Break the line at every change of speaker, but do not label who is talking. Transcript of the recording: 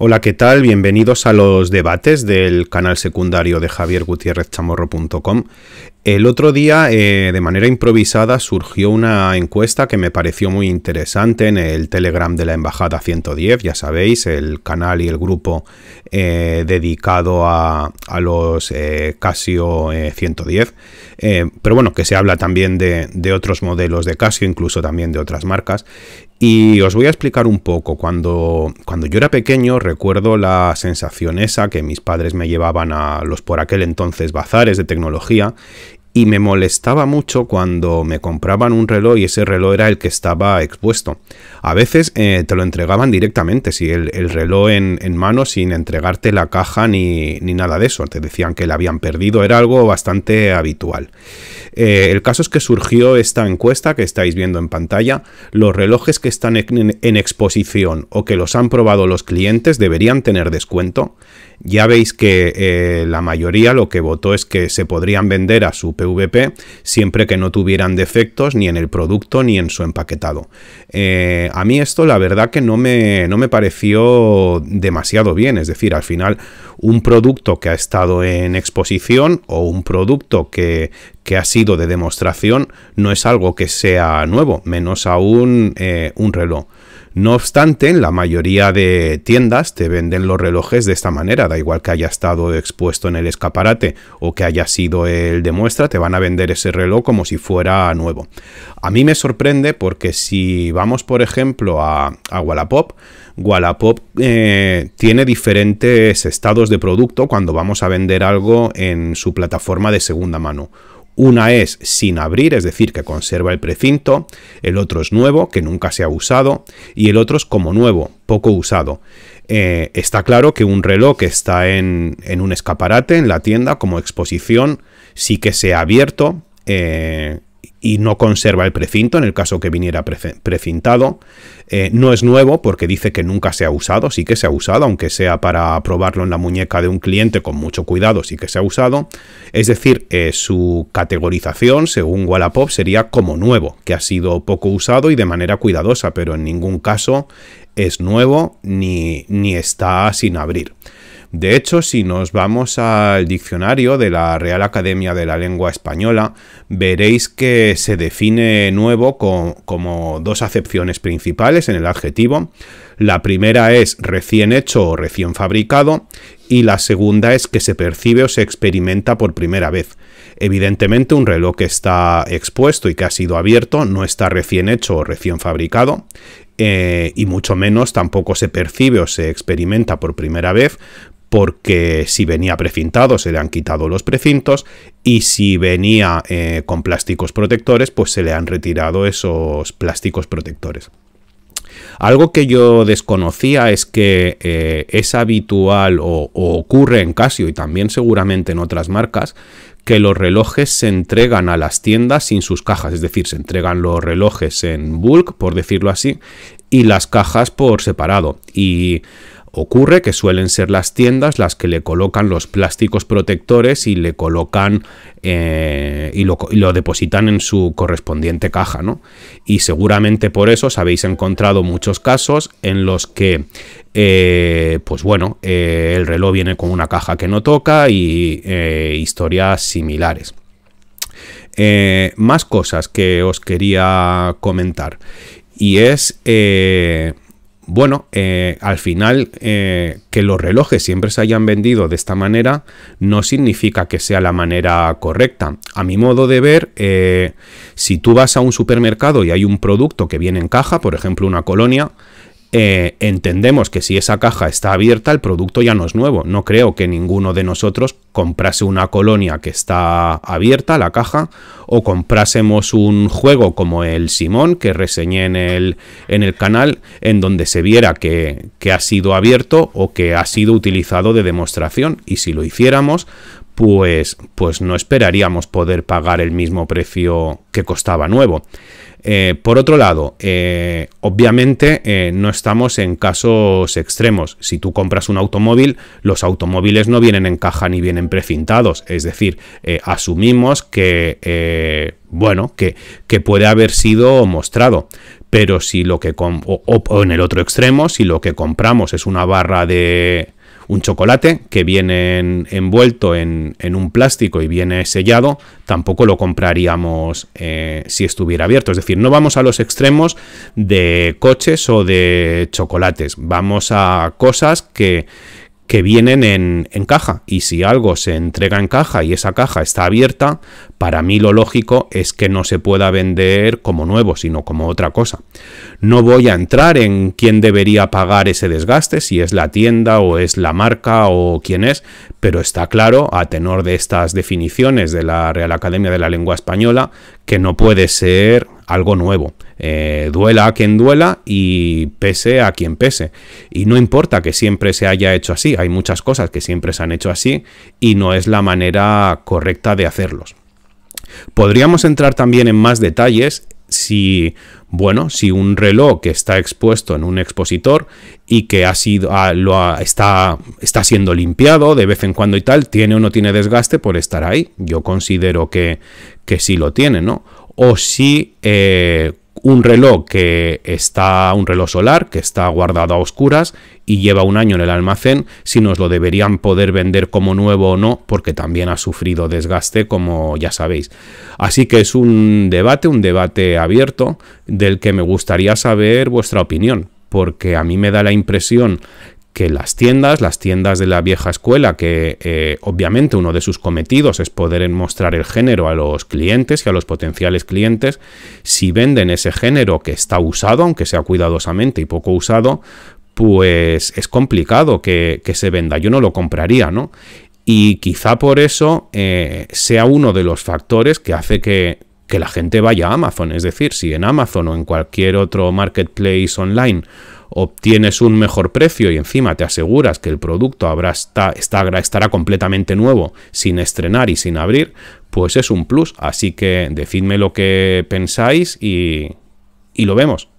Hola, ¿qué tal? Bienvenidos a los debates del canal secundario de Chamorro.com. El otro día, eh, de manera improvisada, surgió una encuesta que me pareció muy interesante en el Telegram de la Embajada 110, ya sabéis, el canal y el grupo eh, dedicado a, los eh, Casio 110. pero bueno, que se habla también de, otros modelos de Casio, incluso también de otras marcas. Y os voy a explicar un poco. Cuando, cuando yo era pequeño recuerdo la sensación esa que mis padres me llevaban a los por aquel entonces bazares de tecnología y me molestaba mucho cuando me compraban un reloj y ese reloj era el que estaba expuesto. A veces eh, te lo entregaban directamente, si el, reloj en, mano sin entregarte la caja ni, ni nada de eso. Te decían que la habían perdido, era algo bastante habitual. Eh, el caso es que surgió esta encuesta que estáis viendo en pantalla. Los relojes que están en, exposición o que los han probado los clientes deberían tener descuento. Ya veis que eh, la mayoría lo que votó es que se podrían vender a su PVP siempre que no tuvieran defectos ni en el producto ni en su empaquetado. Eh, a mí esto la verdad que no me, no me pareció demasiado bien, es decir, al final un producto que ha estado en exposición o un producto que, ha sido de demostración no es algo que sea nuevo, menos aún eh, un reloj. No obstante, en la mayoría de tiendas te venden los relojes de esta manera, da igual que haya estado expuesto en el escaparate o que haya sido el de muestra, te van a vender ese reloj como si fuera nuevo. A mí me sorprende porque si vamos, por ejemplo, a, Wallapop, Wallapop eh, tiene diferentes estados de producto cuando vamos a vender algo en su plataforma de segunda mano. Una es sin abrir, es decir, que conserva el precinto, el otro es nuevo, que nunca se ha usado, y el otro es como nuevo, poco usado. Eh, está claro que un reloj que está en, un escaparate, en la tienda, como exposición, sí que se ha abierto. Eh, y no conserva el precinto en el caso que viniera precintado. Eh, no es nuevo porque dice que nunca se ha usado, sí que se ha usado, aunque sea para probarlo en la muñeca de un cliente con mucho cuidado, sí que se ha usado. Es decir, eh, su categorización según Wallapop sería como nuevo, que ha sido poco usado y de manera cuidadosa, pero en ningún caso es nuevo ni está sin abrir. De hecho, si nos vamos al diccionario de la Real Academia de la Lengua Española, veréis que se define nuevo como dos acepciones principales en el adjetivo. La primera es recién hecho o recién fabricado y la segunda es que se percibe o se experimenta por primera vez. Evidentemente un reloj que está expuesto y que ha sido abierto no está recién hecho o recién fabricado eh, y mucho menos tampoco se percibe o se experimenta por primera vez porque si venía precintado se le han quitado los precintos y si venía eh, con plásticos protectores pues se le han retirado esos plásticos protectores. Algo que yo desconocía es que eh, es habitual o, o, ocurre en Casio y también seguramente en otras marcas que los relojes se entregan a las tiendas sin sus cajas, es decir, se entregan los relojes en bulk, por decirlo así, y las cajas por separado. Y Ocurre que suelen ser las tiendas las que le colocan los plásticos protectores y le colocan eh, y, lo, depositan en su correspondiente caja, ¿no? Y seguramente por eso os habéis encontrado muchos casos en los que, eh, pues bueno, eh, el reloj viene con una caja que no toca y historias similares. más cosas que os quería comentar y es bueno, eh, al final eh, que los relojes siempre se hayan vendido de esta manera no significa que sea la manera correcta. A mi modo de ver, eh, si tú vas a un supermercado y hay un producto que viene en caja, por ejemplo una colonia, eh, entendemos que si esa caja está abierta, el producto ya no es nuevo. No creo que ninguno de nosotros comprase una colonia que está abierta, la caja, o comprásemos un juego como el Simón, que reseñé en el, en el canal, en donde se viera que, que ha sido abierto o que ha sido utilizado de demostración. Y si lo hiciéramos, pues, pues no esperaríamos poder pagar el mismo precio que costaba nuevo. Eh, por otro lado, eh, obviamente eh, no estamos en casos extremos. Si tú compras un automóvil, los automóviles no vienen en caja ni vienen precintados. Es decir, asumimos que, bueno, que, que puede haber sido mostrado pero si lo que en el otro extremo, si lo que compramos es una barra de un chocolate que viene envuelto en, un plástico y viene sellado, tampoco lo compraríamos eh, si estuviera abierto. Es decir, no vamos a los extremos de coches o de chocolates, vamos a cosas que que vienen en, en, caja. Y si algo se entrega en caja y esa caja está abierta, para mí lo lógico es que no se pueda vender como nuevo, sino como otra cosa. No voy a entrar en quién debería pagar ese desgaste, si es la tienda o es la marca o quién es, pero está claro, a tenor de estas definiciones de la Real Academia de la Lengua Española, que no puede ser algo nuevo. Eh, duela a quien duela y pese a quien pese. Y no importa que siempre se haya hecho así, hay muchas cosas que siempre se han hecho así y no es la manera correcta de hacerlos. Podríamos entrar también en más detalles si, bueno, si un reloj que está expuesto en un expositor y que ha sido, ah, lo está, está siendo limpiado de vez en cuando y tal, tiene o no tiene desgaste por estar ahí. Yo considero que, que sí lo tiene, ¿no? o si eh, un reloj que está un reloj solar que está guardado a oscuras y lleva un año en el almacén si nos lo deberían poder vender como nuevo o no porque también ha sufrido desgaste como ya sabéis así que es un debate un debate abierto del que me gustaría saber vuestra opinión porque a mí me da la impresión que las tiendas, las tiendas de la vieja escuela, que eh, obviamente uno de sus cometidos es poder mostrar el género a los clientes y a los potenciales clientes, si venden ese género que está usado, aunque sea cuidadosamente y poco usado, pues es complicado que, se venda. Yo no lo compraría, ¿no? Y quizá por eso eh, sea uno de los factores que hace que, que la gente vaya a Amazon. Es decir, si en Amazon o en cualquier otro marketplace online obtienes un mejor precio y encima te aseguras que el producto habrá está, estará completamente nuevo sin estrenar y sin abrir, pues es un plus. Así que decidme lo que pensáis y, y lo vemos.